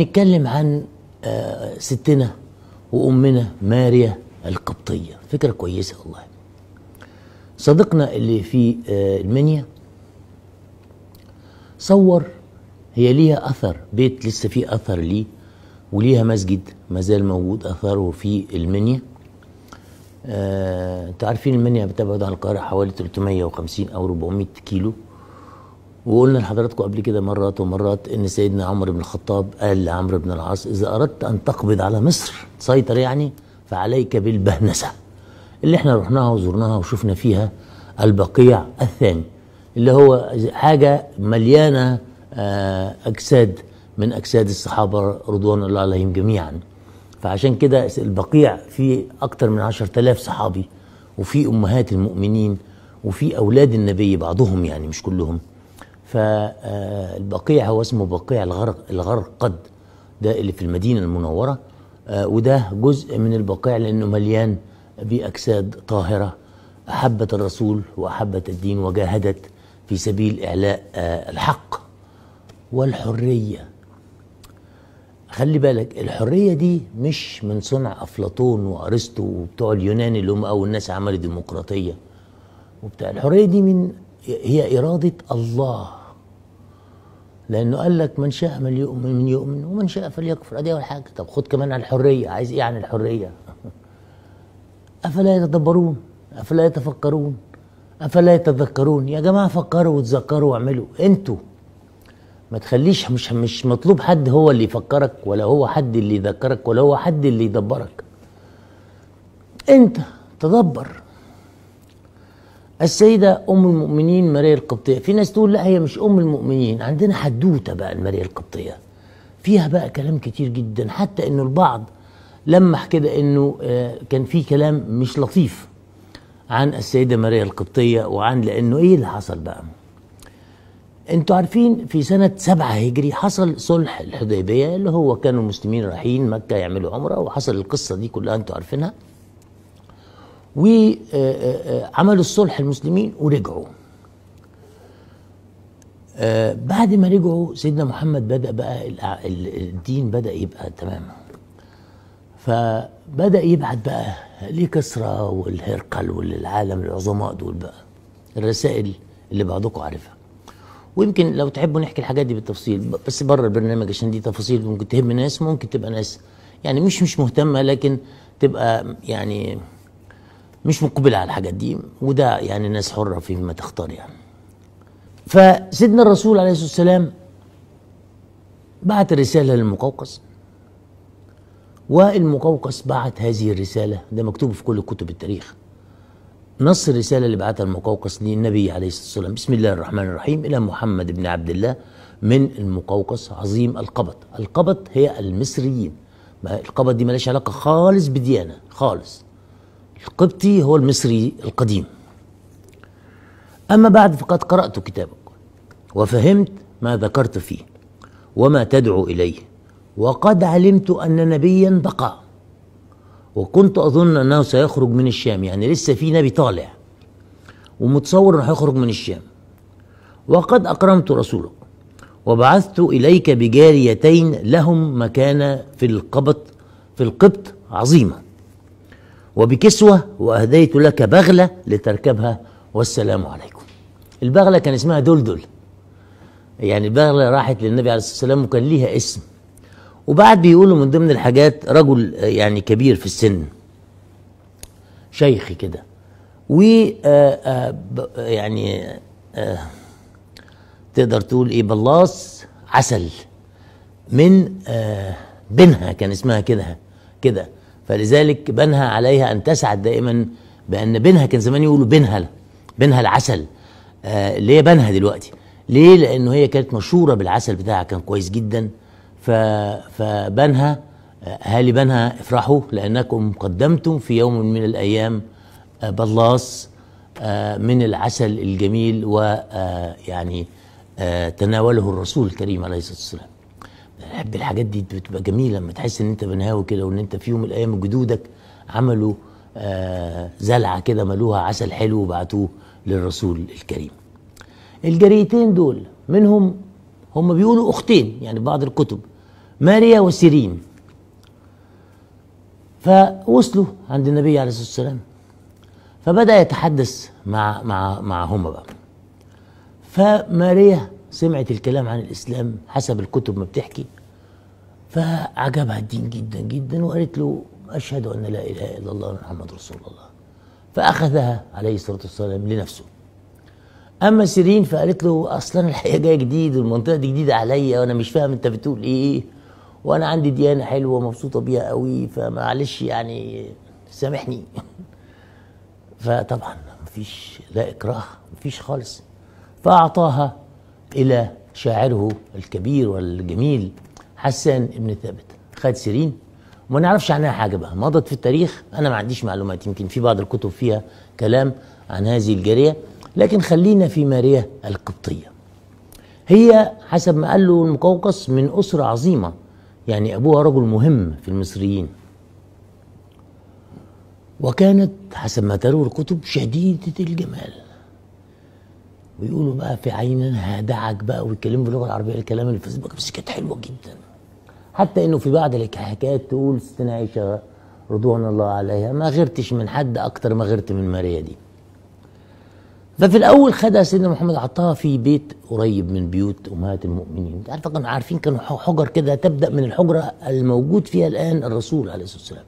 نتكلم عن آه، ستنا وامنا ماريا القبطيه فكره كويسه والله صديقنا اللي في آه، المنيا صور هي ليها اثر بيت لسه فيه اثر ليه وليها مسجد ما زال موجود اثره في المنيا آه، انتوا عارفين المنيا بتبعد عن القاهره حوالي 350 او 400 كيلو وقلنا لحضراتكم قبل كده مرات ومرات ان سيدنا عمر بن الخطاب قال لعمرو بن العاص اذا اردت ان تقبض على مصر تسيطر يعني فعليك بالبهنسه اللي احنا رحناها وزرناها وشفنا فيها البقيع الثاني اللي هو حاجه مليانه آه، اجساد من اجساد الصحابه رضوان الله عليهم جميعا فعشان كده البقيع فيه اكتر من 10000 صحابي وفي امهات المؤمنين وفي اولاد النبي بعضهم يعني مش كلهم فالبقيع هو اسمه بقيع الغرق الغرقد ده اللي في المدينة المنورة آه، وده جزء من البقيع لأنه مليان بأجساد طاهرة أحبت الرسول وأحبت الدين وجاهدت في سبيل إعلاء آه، الحق والحرية خلي بالك الحرية دي مش من صنع أفلاطون وأرسطو وبتوع اليونان اللي هم أول ناس عملوا ديمقراطية وبتاع الحرية دي من هي إرادة الله لانه قال لك من شاء من يؤمن من يؤمن ومن شاء فليكفر ادي اول حاجه طب خد كمان على الحريه عايز ايه عن الحريه افلا يتدبرون افلا يتفكرون افلا يتذكرون يا جماعه فكروا وتذكروا واعملوا انتوا ما تخليش مش مش مطلوب حد هو اللي يفكرك ولا هو حد اللي يذكرك ولا هو حد اللي يدبرك انت تدبر السيدة أم المؤمنين ماريا القبطية في ناس تقول لا هي مش أم المؤمنين عندنا حدوتة بقى ماريا القبطية فيها بقى كلام كتير جدا حتى أنه البعض لمح كده أنه آه، كان في كلام مش لطيف عن السيدة ماريا القبطية وعن لأنه إيه اللي حصل بقى انتوا عارفين في سنة سبعة هجري حصل صلح الحديبية اللي هو كانوا المسلمين رايحين مكة يعملوا عمرة وحصل القصة دي كلها انتوا عارفينها وعملوا الصلح المسلمين ورجعوا آه، بعد ما رجعوا سيدنا محمد بدأ بقى الدين بدأ يبقى تمام فبدأ يبعت بقى لكسرى والهرقل والعالم العظماء دول بقى الرسائل اللي بعضكم عارفها ويمكن لو تحبوا نحكي الحاجات دي بالتفصيل بس بره البرنامج عشان دي تفاصيل ممكن تهم ناس ممكن تبقى ناس يعني مش مش مهتمه لكن تبقى يعني مش مقبله على الحاجات دي وده يعني الناس حره فيما تختار يعني فسيدنا الرسول عليه الصلاه والسلام بعت رساله للمقوقس والمقوقس بعت هذه الرساله ده مكتوب في كل كتب التاريخ نص الرساله اللي بعتها المقوقس للنبي عليه الصلاه والسلام بسم الله الرحمن الرحيم الى محمد بن عبد الله من المقوقس عظيم القبط القبط هي المصريين القبط دي مالهاش علاقه خالص بديانه خالص القبطي هو المصري القديم أما بعد فقد قرأت كتابك وفهمت ما ذكرت فيه وما تدعو إليه وقد علمت أن نبيا بقى وكنت أظن أنه سيخرج من الشام يعني لسه في نبي طالع ومتصور أنه هيخرج من الشام وقد أكرمت رسولك وبعثت إليك بجاريتين لهم مكانة في القبط في القبط عظيمة وبكسوة وأهديت لك بغلة لتركبها والسلام عليكم البغلة كان اسمها دلدل يعني البغلة راحت للنبي عليه الصلاة والسلام وكان ليها اسم وبعد بيقولوا من ضمن الحاجات رجل يعني كبير في السن شيخ كده و آه، آه، يعني آه، تقدر تقول ايه بلاص عسل من بنها كان اسمها كده كده فلذلك بنها عليها أن تسعد دائما بأن بنها كان زمان يقولوا بنها بنها العسل آه اللي هي بنها دلوقتي ليه لأنه هي كانت مشهورة بالعسل بتاعها كان كويس جدا ف فبنها آه، أهالي بنها افرحوا لأنكم قدمتم في يوم من الأيام آه، بلاص آه، من العسل الجميل ويعني تناوله الرسول الكريم عليه الصلاة والسلام بحب الحاجات دي بتبقى جميله لما تحس ان انت بنهاوي كده وان انت في يوم من الايام جدودك عملوا آه زلعه كده ملوها عسل حلو وبعتوه للرسول الكريم. الجريتين دول منهم هم بيقولوا اختين يعني بعض الكتب ماريا وسيرين. فوصلوا عند النبي عليه الصلاه والسلام فبدا يتحدث مع مع معهما بقى. فماريا سمعت الكلام عن الإسلام حسب الكتب ما بتحكي فعجبها الدين جدا جدا وقالت له أشهد أن لا إله إلا الله محمد رسول الله فأخذها عليه الصلاة والسلام لنفسه أما سيرين فقالت له أصلا الحياة جاية جديد والمنطقة دي جديدة عليا وأنا مش فاهم أنت بتقول إيه وأنا عندي ديانة حلوة مبسوطة بيها قوي فمعلش يعني سامحني فطبعا مفيش لا إكراه مفيش خالص فأعطاها إلى شاعره الكبير والجميل حسان ابن ثابت خالد سيرين وما نعرفش عنها حاجة بقى مضت في التاريخ أنا ما عنديش معلومات يمكن في بعض الكتب فيها كلام عن هذه الجارية لكن خلينا في ماريا القبطية هي حسب ما قال له المقوقس من أسرة عظيمة يعني أبوها رجل مهم في المصريين وكانت حسب ما تروي الكتب شديدة الجمال ويقولوا بقى في عيننا هدعك بقى ويتكلموا باللغه العربيه الكلام اللي في الفيسبوك بس كانت حلوه جدا حتى انه في بعض الحكايات تقول ستنا عائشه رضوان الله عليها ما غيرتش من حد اكتر ما غيرت من ماريا دي ففي الاول خدها سيدنا محمد عطاها في بيت قريب من بيوت امهات المؤمنين انت عارفه كانوا عارفين كانوا حجر كده تبدا من الحجره الموجود فيها الان الرسول عليه الصلاه والسلام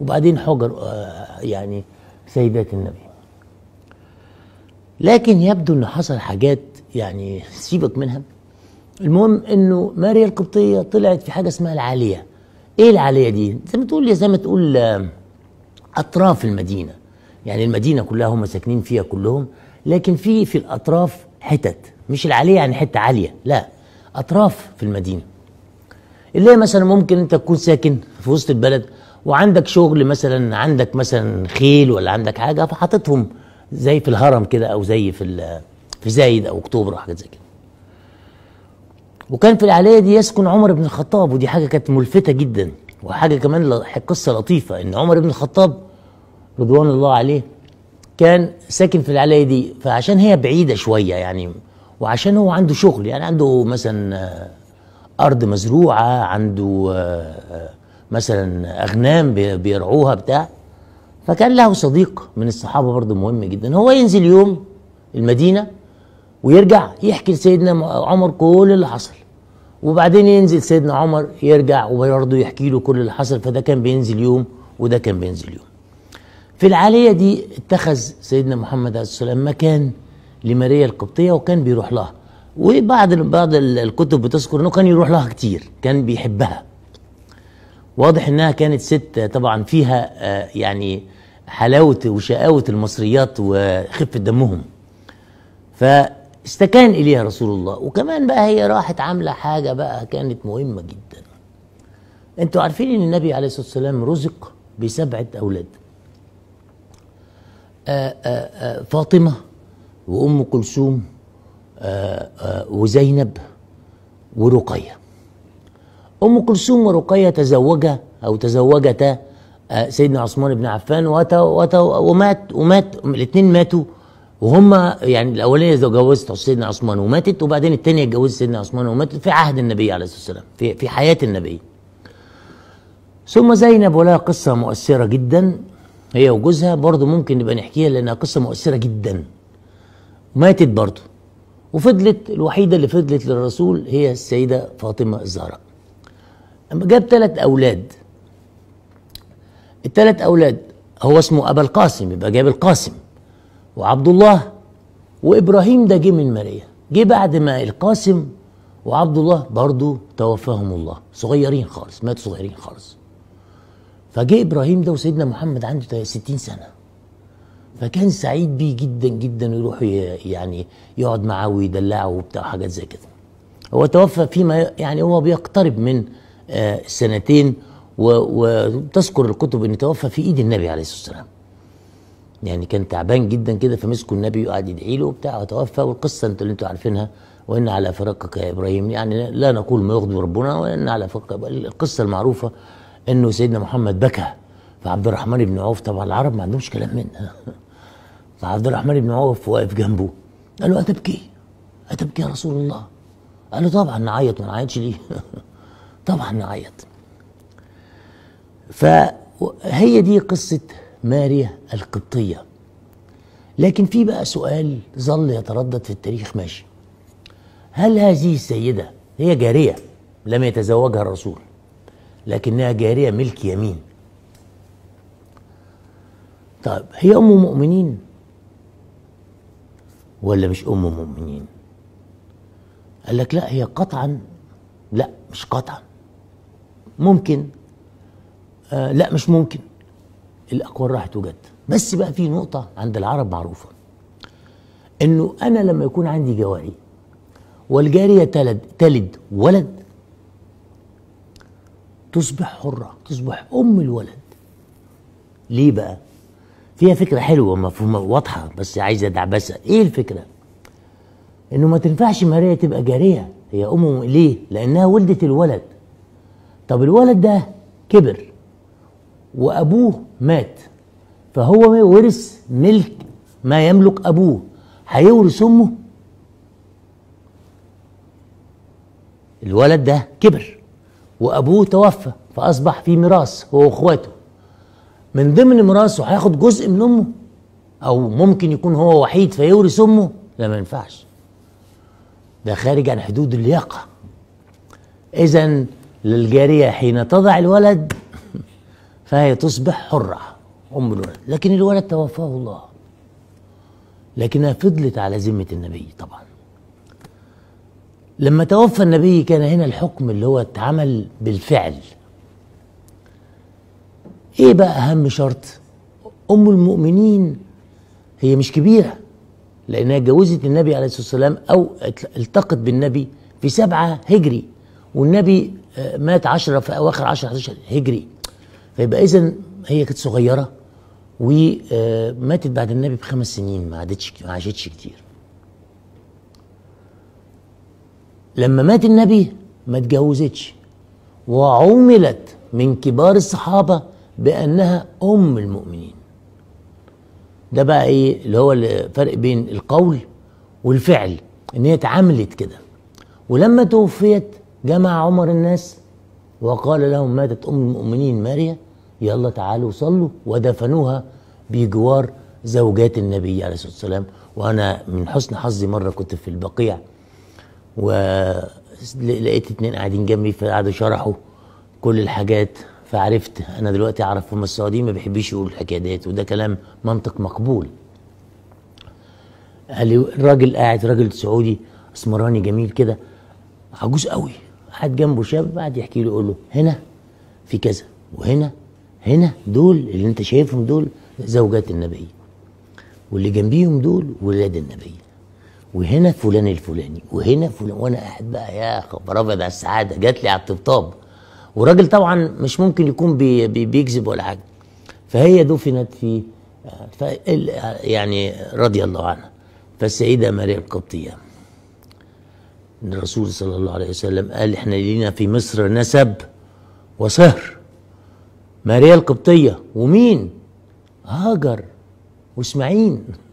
وبعدين حجر آه، يعني سيدات النبي لكن يبدو انه حصل حاجات يعني سيبك منها المهم انه ماريا القبطيه طلعت في حاجه اسمها العاليه ايه العاليه دي زي ما تقول زي ما تقول اطراف المدينه يعني المدينه كلها هم ساكنين فيها كلهم لكن في في الاطراف حتت مش العاليه يعني حته عاليه لا اطراف في المدينه اللي هي مثلا ممكن انت تكون ساكن في وسط البلد وعندك شغل مثلا عندك مثلا خيل ولا عندك حاجه فحاططهم زي في الهرم كده او زي في في زايد او اكتوبر او حاجات زي كده وكان في العاليه دي يسكن عمر بن الخطاب ودي حاجه كانت ملفته جدا وحاجه كمان قصه لطيفه ان عمر بن الخطاب رضوان الله عليه كان ساكن في العاليه دي فعشان هي بعيده شويه يعني وعشان هو عنده شغل يعني عنده مثلا آه، ارض مزروعه عنده آه، آه، مثلا اغنام بيرعوها بتاع فكان له صديق من الصحابه برضه مهم جدا هو ينزل يوم المدينه ويرجع يحكي لسيدنا عمر كل اللي حصل وبعدين ينزل سيدنا عمر يرجع وبرضه يحكي له كل اللي حصل فده كان بينزل يوم وده كان بينزل يوم في العاليه دي اتخذ سيدنا محمد عليه السلام مكان لماريا القبطيه وكان بيروح لها وبعض بعض الكتب بتذكر انه كان يروح لها كتير كان بيحبها واضح انها كانت ست طبعا فيها آه، يعني حلاوة وشقاوة المصريات وخفة دمهم فاستكان إليها رسول الله وكمان بقى هي راحت عاملة حاجة بقى كانت مهمة جدا انتوا عارفين ان النبي عليه الصلاة والسلام رزق بسبعة أولاد آآ آه، آآ آه، آه، فاطمة وأم كلثوم وزينب ورقية أم كلثوم ورقية تزوجا أو تزوجتا آه، سيدنا عثمان بن عفان واتى واتى ومات ومات الاثنين ماتوا وهم يعني الاولانيه اتجوزت سيدنا عثمان وماتت وبعدين الثانيه اتجوزت سيدنا عثمان وماتت في عهد النبي عليه الصلاه والسلام في في حياه النبي ثم زينب ولها قصه مؤثره جدا هي وجوزها برضه ممكن نبقى نحكيها لانها قصه مؤثره جدا ماتت برضه وفضلت الوحيده اللي فضلت للرسول هي السيده فاطمه الزهراء جاب ثلاث اولاد الثلاث أولاد هو اسمه أبا القاسم يبقى جاب القاسم وعبد الله وإبراهيم ده جه من ماريا جه بعد ما القاسم وعبد الله برضه توفاهم الله صغيرين خالص ماتوا صغيرين خالص فجه إبراهيم ده وسيدنا محمد عنده 60 سنة فكان سعيد بيه جدا جدا يروح يعني يقعد معاه ويدلعه وبتاع حاجات زي كده هو توفى فيما يعني هو بيقترب من آه، سنتين وتذكر الكتب ان توفى في ايد النبي عليه الصلاه والسلام يعني كان تعبان جدا كده فمسكوا النبي وقعد يدعي له وبتاع وتوفى والقصه انتوا اللي انتوا عارفينها وان على فراقك يا ابراهيم يعني لا نقول ما يغضب ربنا وان على فراقك القصه المعروفه انه سيدنا محمد بكى فعبد الرحمن بن عوف طبعا العرب ما عندهمش كلام منه فعبد الرحمن بن عوف واقف جنبه قال له اتبكي اتبكي يا رسول الله قال له طبعا نعيط ما نعيطش ليه طبعا نعيط فهي دي قصة ماريا القبطية لكن في بقى سؤال ظل يتردد في التاريخ ماشي هل هذه السيدة هي جارية لم يتزوجها الرسول لكنها جارية ملك يمين طيب هي أم مؤمنين ولا مش أم مؤمنين قال لك لا هي قطعا لا مش قطعا ممكن آه لا مش ممكن الاقوال راحت توجد بس بقى في نقطه عند العرب معروفه انه انا لما يكون عندي جواري والجاريه تلد تلد ولد تصبح حره تصبح ام الولد ليه بقى فيها فكره حلوه مفهومه واضحه بس عايزه دعبسه ايه الفكره انه ما تنفعش ماريا تبقى جاريه هي ام ليه لانها ولدت الولد طب الولد ده كبر وأبوه مات فهو ورث ملك ما يملك أبوه هيورث أمه الولد ده كبر وأبوه توفى فأصبح في ميراث هو وإخواته من ضمن ميراثه هياخد جزء من أمه أو ممكن يكون هو وحيد فيورث أمه لا ما ينفعش ده خارج عن حدود اللياقة إذا للجارية حين تضع الولد فهي تصبح حرة أم الولد لكن الولد توفاه الله لكنها فضلت على ذمة النبي طبعا لما توفى النبي كان هنا الحكم اللي هو اتعمل بالفعل ايه بقى اهم شرط ام المؤمنين هي مش كبيره لانها اتجوزت النبي عليه الصلاه والسلام او التقت بالنبي في سبعه هجري والنبي آه، مات عشرة في اواخر 10 11 هجري فيبقى اذا هي كانت صغيره وماتت آه، بعد النبي بخمس سنين ما عادتش ما عاشتش كتير لما مات النبي ما اتجوزتش وعوملت من كبار الصحابه بانها ام المؤمنين ده بقى ايه اللي هو الفرق بين القول والفعل ان هي اتعاملت كده ولما توفيت جمع عمر الناس وقال لهم ماتت أم المؤمنين ماريا يلا تعالوا صلوا ودفنوها بجوار زوجات النبي عليه الصلاة والسلام وأنا من حسن حظي مرة كنت في البقيع ولقيت اتنين قاعدين جنبي فقعدوا شرحوا كل الحاجات فعرفت أنا دلوقتي أعرف هم السعوديين ما بيحبش يقولوا الحكاية ديت وده كلام منطق مقبول قال لي الراجل قاعد راجل سعودي اسمراني جميل كده عجوز قوي قاعد جنبه شاب قاعد يحكي له يقول له هنا في كذا وهنا هنا دول اللي انت شايفهم دول زوجات النبي واللي جنبيهم دول ولاد النبي وهنا فلان الفلاني وهنا فلان وانا قاعد بقى يا خبر ابيض على السعاده جات لي على الطبطاب وراجل طبعا مش ممكن يكون بي بي بيكذب ولا حاجه فهي دفنت في يعني رضي الله عنها فالسيده مريم القبطيه ان الرسول صلى الله عليه وسلم قال احنا لينا في مصر نسب وصهر ماريا القبطية ومين هاجر واسماعيل